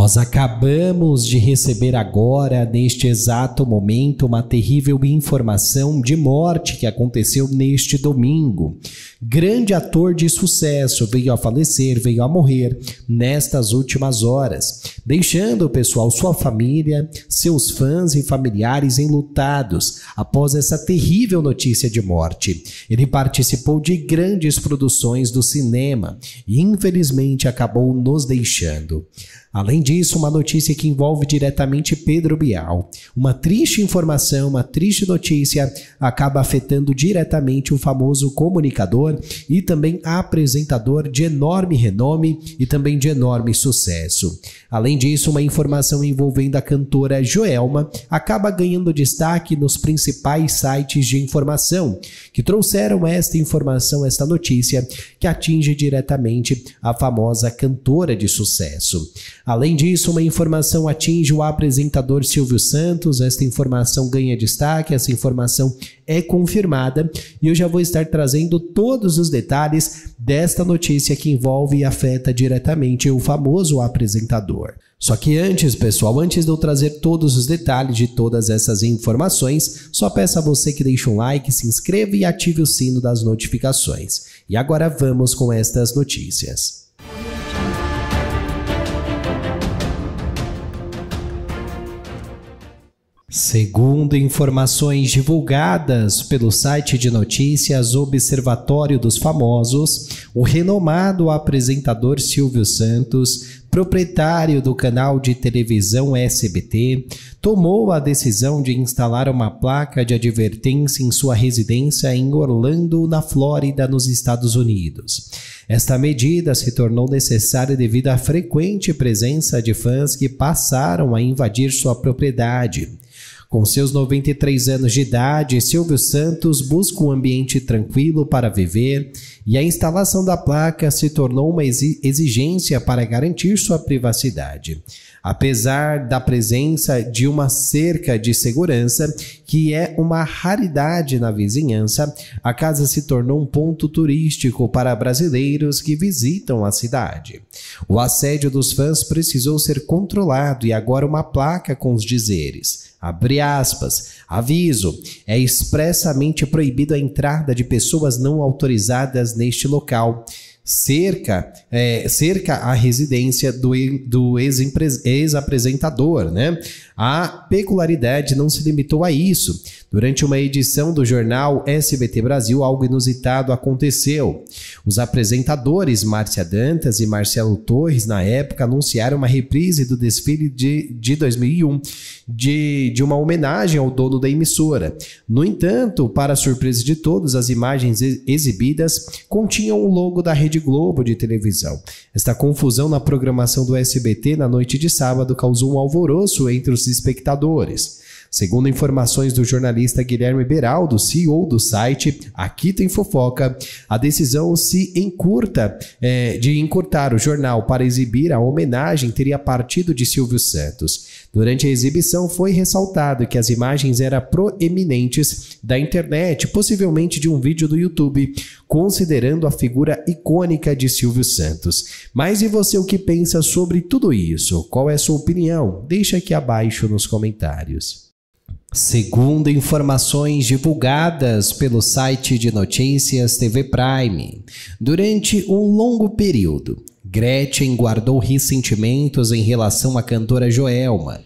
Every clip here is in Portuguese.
Nós acabamos de receber agora, neste exato momento, uma terrível informação de morte que aconteceu neste domingo. Grande ator de sucesso veio a falecer, veio a morrer nestas últimas horas, deixando, o pessoal, sua família, seus fãs e familiares enlutados após essa terrível notícia de morte. Ele participou de grandes produções do cinema e, infelizmente, acabou nos deixando. Além disso, uma notícia que envolve diretamente Pedro Bial. Uma triste informação, uma triste notícia acaba afetando diretamente o famoso comunicador e também apresentador de enorme renome e também de enorme sucesso. Além disso, uma informação envolvendo a cantora Joelma acaba ganhando destaque nos principais sites de informação que trouxeram esta informação, esta notícia que atinge diretamente a famosa cantora de sucesso. Além disso, uma informação atinge o apresentador Silvio Santos, esta informação ganha destaque, essa informação é confirmada e eu já vou estar trazendo todos os detalhes desta notícia que envolve e afeta diretamente o famoso apresentador. Só que antes, pessoal, antes de eu trazer todos os detalhes de todas essas informações, só peço a você que deixe um like, se inscreva e ative o sino das notificações. E agora vamos com estas notícias. Segundo informações divulgadas pelo site de notícias Observatório dos Famosos, o renomado apresentador Silvio Santos, proprietário do canal de televisão SBT, tomou a decisão de instalar uma placa de advertência em sua residência em Orlando, na Flórida, nos Estados Unidos. Esta medida se tornou necessária devido à frequente presença de fãs que passaram a invadir sua propriedade. Com seus 93 anos de idade, Silvio Santos busca um ambiente tranquilo para viver e a instalação da placa se tornou uma exigência para garantir sua privacidade apesar da presença de uma cerca de segurança, que é uma raridade na vizinhança, a casa se tornou um ponto turístico para brasileiros que visitam a cidade. O assédio dos fãs precisou ser controlado e agora uma placa com os dizeres. Abre aspas. Aviso: é expressamente proibido a entrada de pessoas não autorizadas neste local cerca, é, cerca a residência do, do ex-apresentador. né? A peculiaridade não se limitou a isso. Durante uma edição do jornal SBT Brasil, algo inusitado aconteceu. Os apresentadores Márcia Dantas e Marcelo Torres, na época, anunciaram uma reprise do desfile de, de 2001, de, de uma homenagem ao dono da emissora. No entanto, para surpresa de todos, as imagens exibidas continham o logo da rede Rede Globo de televisão. Esta confusão na programação do SBT na noite de sábado causou um alvoroço entre os espectadores. Segundo informações do jornalista Guilherme Beraldo, CEO do site Aqui Tem Fofoca, a decisão se encurta é, de encurtar o jornal para exibir a homenagem teria partido de Silvio Santos. Durante a exibição foi ressaltado que as imagens eram proeminentes da internet, possivelmente de um vídeo do YouTube, considerando a figura icônica de Silvio Santos. Mas e você o que pensa sobre tudo isso? Qual é a sua opinião? Deixa aqui abaixo nos comentários. Segundo informações divulgadas pelo site de notícias TV Prime, durante um longo período, Gretchen guardou ressentimentos em relação à cantora Joelma,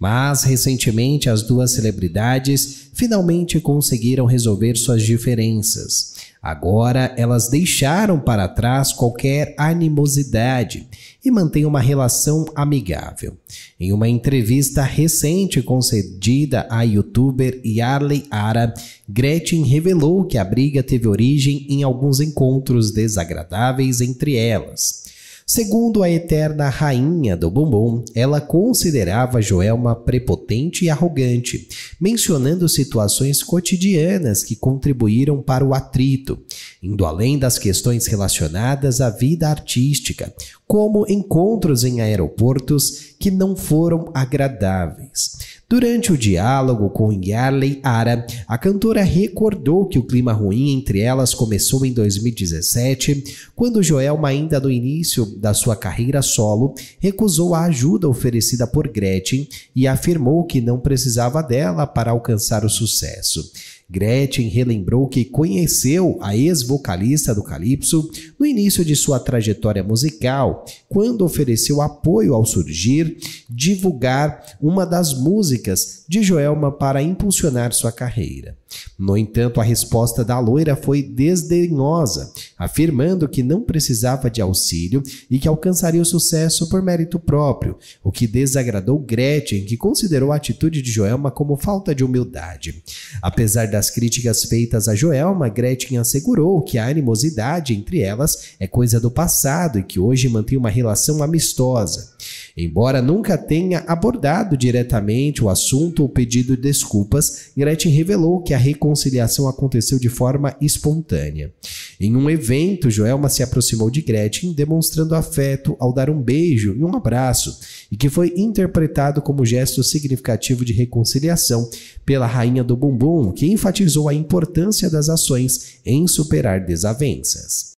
mas recentemente as duas celebridades finalmente conseguiram resolver suas diferenças. Agora elas deixaram para trás qualquer animosidade e mantêm uma relação amigável. Em uma entrevista recente concedida à youtuber Yarley Ara, Gretchen revelou que a briga teve origem em alguns encontros desagradáveis entre elas. Segundo a eterna rainha do bombom, ela considerava Joelma prepotente e arrogante, mencionando situações cotidianas que contribuíram para o atrito, indo além das questões relacionadas à vida artística, como encontros em aeroportos que não foram agradáveis. Durante o diálogo com Yarley Ara, a cantora recordou que o clima ruim entre elas começou em 2017, quando Joelma, ainda no início da sua carreira solo, recusou a ajuda oferecida por Gretchen e afirmou que não precisava dela para alcançar o sucesso. Gretchen relembrou que conheceu a ex-vocalista do Calypso no início de sua trajetória musical, quando ofereceu apoio ao surgir, divulgar uma das músicas de Joelma para impulsionar sua carreira. No entanto, a resposta da loira foi desdenhosa, afirmando que não precisava de auxílio e que alcançaria o sucesso por mérito próprio, o que desagradou Gretchen, que considerou a atitude de Joelma como falta de humildade. Apesar da das críticas feitas a Joelma, Gretchen assegurou que a animosidade entre elas é coisa do passado e que hoje mantém uma relação amistosa. Embora nunca tenha abordado diretamente o assunto ou pedido desculpas, Gretchen revelou que a reconciliação aconteceu de forma espontânea. Em um evento, Joelma se aproximou de Gretchen, demonstrando afeto ao dar um beijo e um abraço, e que foi interpretado como gesto significativo de reconciliação pela rainha do bumbum, que enfatizou a importância das ações em superar desavenças.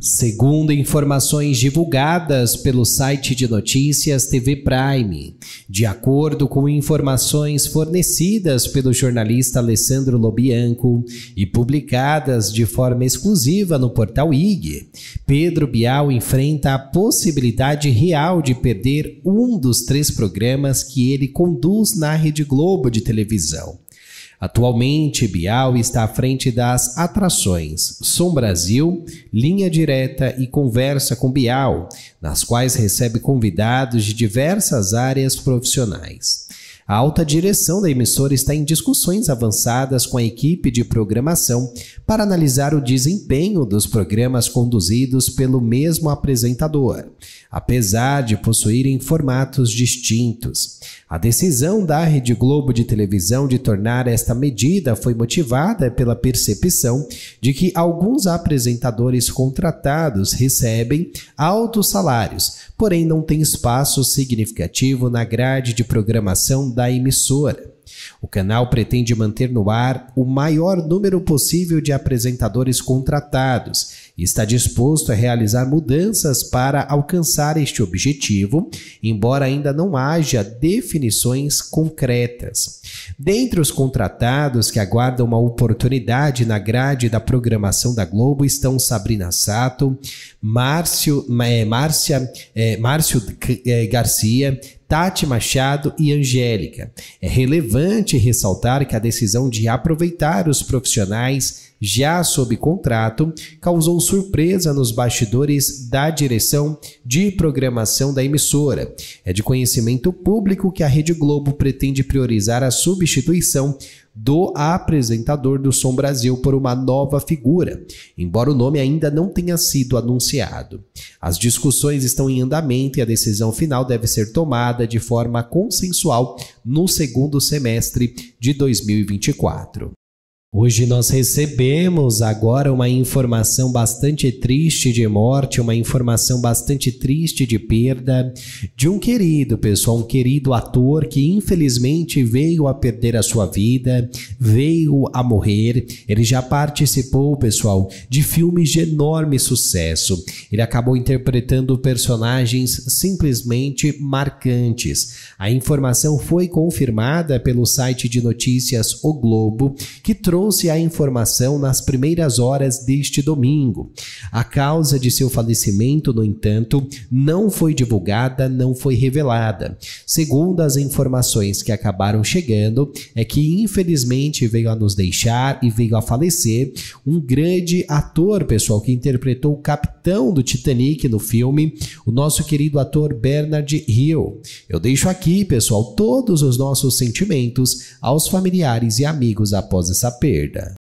Segundo informações divulgadas pelo site de notícias TV Prime, de acordo com informações fornecidas pelo jornalista Alessandro Lobianco e publicadas de forma exclusiva no portal IG, Pedro Bial enfrenta a possibilidade real de perder um dos três programas que ele conduz na Rede Globo de televisão. Atualmente, Bial está à frente das atrações Som Brasil, Linha Direta e Conversa com Bial, nas quais recebe convidados de diversas áreas profissionais. A alta direção da emissora está em discussões avançadas com a equipe de programação para analisar o desempenho dos programas conduzidos pelo mesmo apresentador, apesar de possuírem formatos distintos. A decisão da Rede Globo de televisão de tornar esta medida foi motivada pela percepção de que alguns apresentadores contratados recebem altos salários, porém não têm espaço significativo na grade de programação da emissora. O canal pretende manter no ar o maior número possível de apresentadores contratados e está disposto a realizar mudanças para alcançar este objetivo, embora ainda não haja definições concretas. Dentre os contratados que aguardam uma oportunidade na grade da programação da Globo estão Sabrina Sato, Márcio, é, Márcia, é, Márcio eh, Garcia, Tati Machado e Angélica. É relevante ressaltar que a decisão de aproveitar os profissionais já sob contrato causou surpresa nos bastidores da direção de programação da emissora. É de conhecimento público que a Rede Globo pretende priorizar a substituição do apresentador do Som Brasil por uma nova figura, embora o nome ainda não tenha sido anunciado. As discussões estão em andamento e a decisão final deve ser tomada de forma consensual no segundo semestre de 2024. Hoje nós recebemos agora uma informação bastante triste de morte, uma informação bastante triste de perda de um querido, pessoal, um querido ator que infelizmente veio a perder a sua vida, veio a morrer. Ele já participou, pessoal, de filmes de enorme sucesso. Ele acabou interpretando personagens simplesmente marcantes. A informação foi confirmada pelo site de notícias O Globo, que trouxe trouxe a informação nas primeiras horas deste domingo. A causa de seu falecimento, no entanto, não foi divulgada, não foi revelada. Segundo as informações que acabaram chegando, é que infelizmente veio a nos deixar e veio a falecer um grande ator, pessoal, que interpretou o capitão do Titanic no filme, o nosso querido ator Bernard Hill. Eu deixo aqui, pessoal, todos os nossos sentimentos aos familiares e amigos após essa perda state है